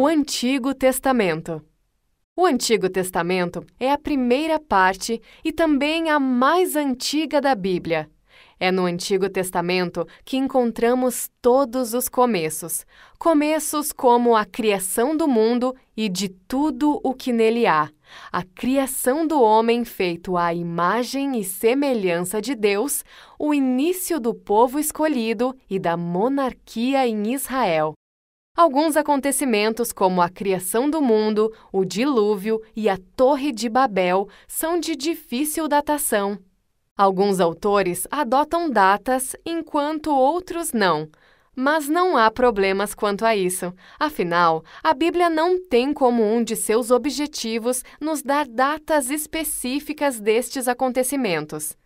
O Antigo Testamento. O Antigo Testamento é a primeira parte e também a mais antiga da Bíblia. É no Antigo Testamento que encontramos todos os começos, começos como a criação do mundo e de tudo o que nele há, a criação do homem feito à imagem e semelhança de Deus, o início do povo escolhido e da monarquia em Israel. Alguns acontecimentos, como a criação do mundo, o dilúvio e a Torre de Babel, são de difícil datação. Alguns autores adotam datas, enquanto outros não. Mas não há problemas quanto a isso. Afinal, a Bíblia não tem como um de seus objetivos nos dar datas específicas destes acontecimentos.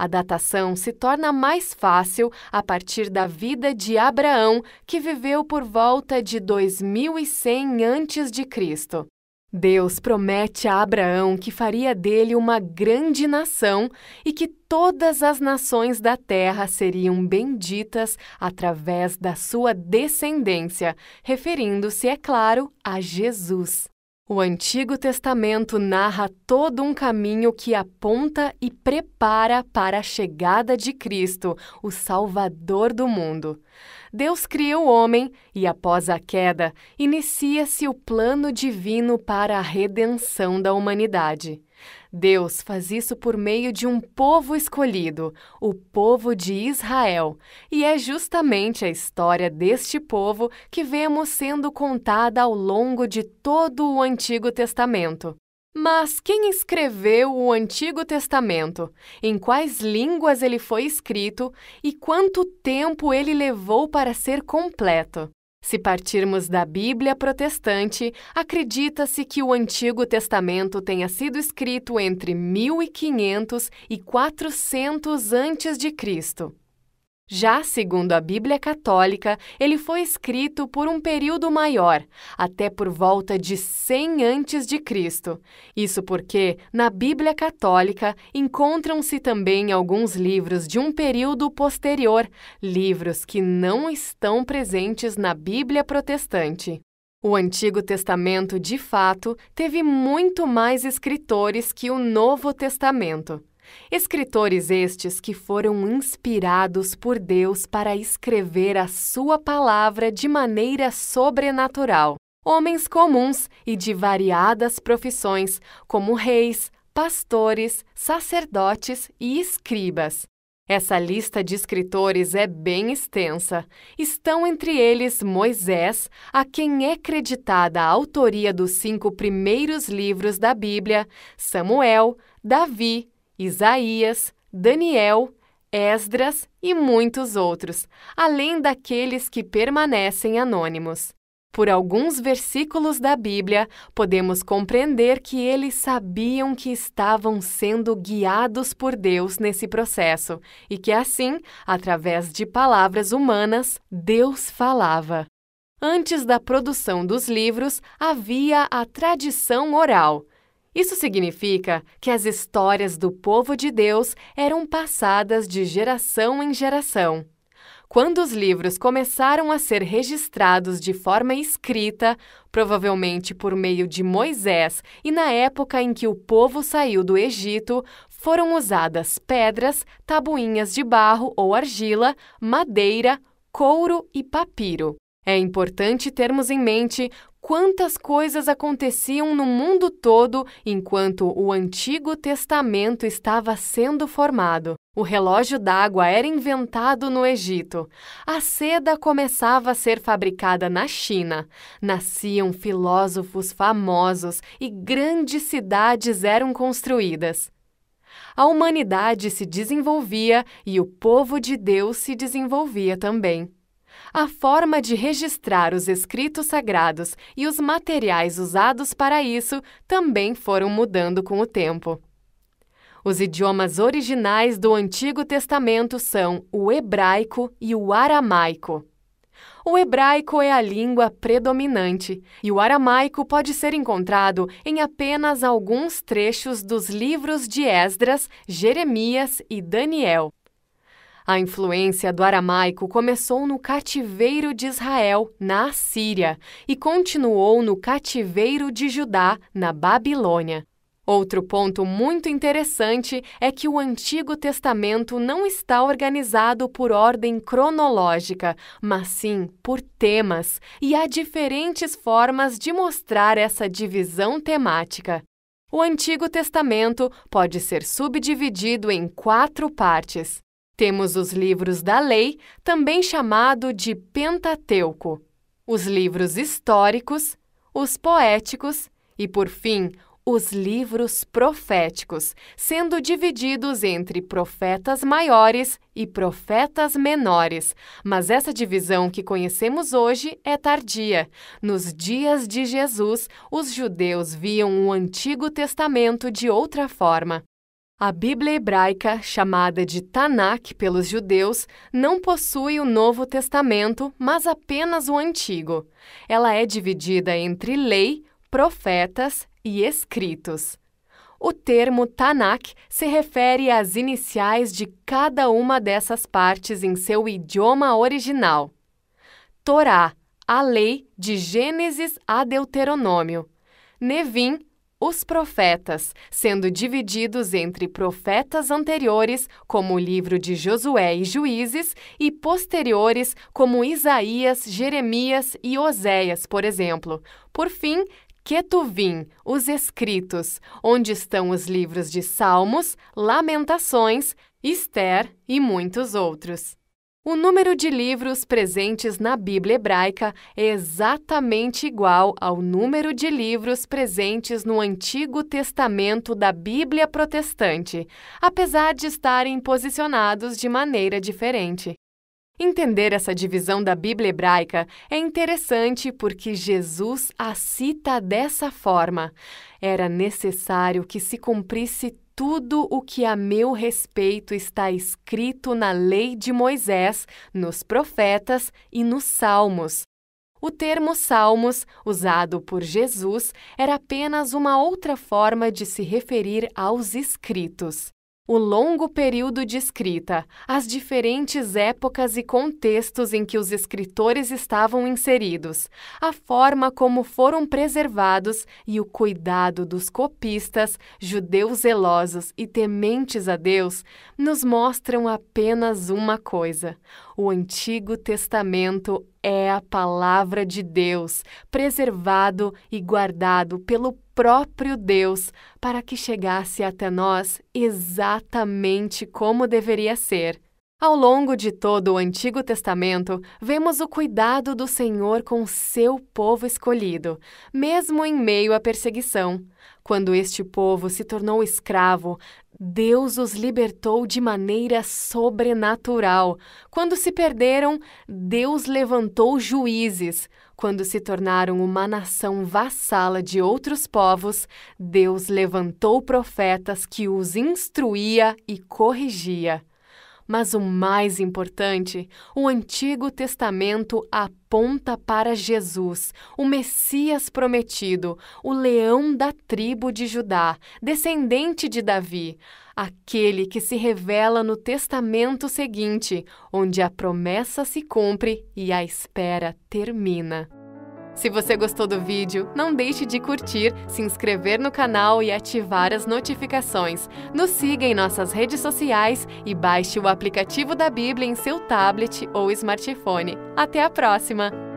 A datação se torna mais fácil a partir da vida de Abraão, que viveu por volta de 2100 antes de Cristo. Deus promete a Abraão que faria dele uma grande nação e que todas as nações da terra seriam benditas através da sua descendência, referindo-se, é claro, a Jesus. O Antigo Testamento narra todo um caminho que aponta e prepara para a chegada de Cristo, o Salvador do mundo. Deus cria o homem e, após a queda, inicia-se o plano divino para a redenção da humanidade. Deus faz isso por meio de um povo escolhido, o povo de Israel. E é justamente a história deste povo que vemos sendo contada ao longo de todo o Antigo Testamento. Mas quem escreveu o Antigo Testamento? Em quais línguas ele foi escrito e quanto tempo ele levou para ser completo? Se partirmos da Bíblia protestante, acredita-se que o Antigo Testamento tenha sido escrito entre 1500 e 400 antes de Cristo. Já segundo a Bíblia Católica, ele foi escrito por um período maior, até por volta de 100 antes de Cristo. Isso porque na Bíblia Católica encontram-se também alguns livros de um período posterior, livros que não estão presentes na Bíblia Protestante. O Antigo Testamento, de fato, teve muito mais escritores que o Novo Testamento. Escritores estes que foram inspirados por Deus para escrever a sua palavra de maneira sobrenatural. Homens comuns e de variadas profissões, como reis, pastores, sacerdotes e escribas. Essa lista de escritores é bem extensa. Estão entre eles Moisés, a quem é creditada a autoria dos cinco primeiros livros da Bíblia, Samuel, Davi, Isaías, Daniel, Esdras e muitos outros, além daqueles que permanecem anônimos. Por alguns versículos da Bíblia, podemos compreender que eles sabiam que estavam sendo guiados por Deus nesse processo e que, assim, através de palavras humanas, Deus falava. Antes da produção dos livros, havia a tradição oral, isso significa que as histórias do povo de Deus eram passadas de geração em geração. Quando os livros começaram a ser registrados de forma escrita, provavelmente por meio de Moisés, e na época em que o povo saiu do Egito, foram usadas pedras, tabuinhas de barro ou argila, madeira, couro e papiro. É importante termos em mente quantas coisas aconteciam no mundo todo enquanto o Antigo Testamento estava sendo formado. O relógio d'água era inventado no Egito. A seda começava a ser fabricada na China. Nasciam filósofos famosos e grandes cidades eram construídas. A humanidade se desenvolvia e o povo de Deus se desenvolvia também a forma de registrar os escritos sagrados e os materiais usados para isso também foram mudando com o tempo. Os idiomas originais do Antigo Testamento são o hebraico e o aramaico. O hebraico é a língua predominante, e o aramaico pode ser encontrado em apenas alguns trechos dos livros de Esdras, Jeremias e Daniel. A influência do aramaico começou no cativeiro de Israel, na Assíria, e continuou no cativeiro de Judá, na Babilônia. Outro ponto muito interessante é que o Antigo Testamento não está organizado por ordem cronológica, mas sim por temas, e há diferentes formas de mostrar essa divisão temática. O Antigo Testamento pode ser subdividido em quatro partes. Temos os livros da lei, também chamado de Pentateuco, os livros históricos, os poéticos e, por fim, os livros proféticos, sendo divididos entre profetas maiores e profetas menores. Mas essa divisão que conhecemos hoje é tardia. Nos dias de Jesus, os judeus viam o Antigo Testamento de outra forma. A Bíblia hebraica, chamada de Tanakh pelos judeus, não possui o Novo Testamento, mas apenas o Antigo. Ela é dividida entre lei, profetas e escritos. O termo Tanakh se refere às iniciais de cada uma dessas partes em seu idioma original. Torá, a lei de Gênesis a Deuteronômio. Nevim, os profetas, sendo divididos entre profetas anteriores, como o livro de Josué e Juízes, e posteriores, como Isaías, Jeremias e Oséias, por exemplo. Por fim, Ketuvim, os escritos, onde estão os livros de Salmos, Lamentações, Esther e muitos outros. O número de livros presentes na Bíblia hebraica é exatamente igual ao número de livros presentes no Antigo Testamento da Bíblia protestante, apesar de estarem posicionados de maneira diferente. Entender essa divisão da Bíblia hebraica é interessante porque Jesus a cita dessa forma. Era necessário que se cumprisse tudo o que a meu respeito está escrito na lei de Moisés, nos profetas e nos salmos. O termo salmos, usado por Jesus, era apenas uma outra forma de se referir aos escritos o longo período de escrita, as diferentes épocas e contextos em que os escritores estavam inseridos, a forma como foram preservados e o cuidado dos copistas, judeus zelosos e tementes a Deus, nos mostram apenas uma coisa: o Antigo Testamento é a palavra de Deus, preservado e guardado pelo próprio Deus para que chegasse até nós exatamente como deveria ser. Ao longo de todo o Antigo Testamento, vemos o cuidado do Senhor com seu povo escolhido, mesmo em meio à perseguição. Quando este povo se tornou escravo, Deus os libertou de maneira sobrenatural. Quando se perderam, Deus levantou juízes. Quando se tornaram uma nação vassala de outros povos, Deus levantou profetas que os instruía e corrigia. Mas o mais importante, o Antigo Testamento aponta para Jesus, o Messias prometido, o leão da tribo de Judá, descendente de Davi, aquele que se revela no testamento seguinte, onde a promessa se cumpre e a espera termina. Se você gostou do vídeo, não deixe de curtir, se inscrever no canal e ativar as notificações. Nos siga em nossas redes sociais e baixe o aplicativo da Bíblia em seu tablet ou smartphone. Até a próxima!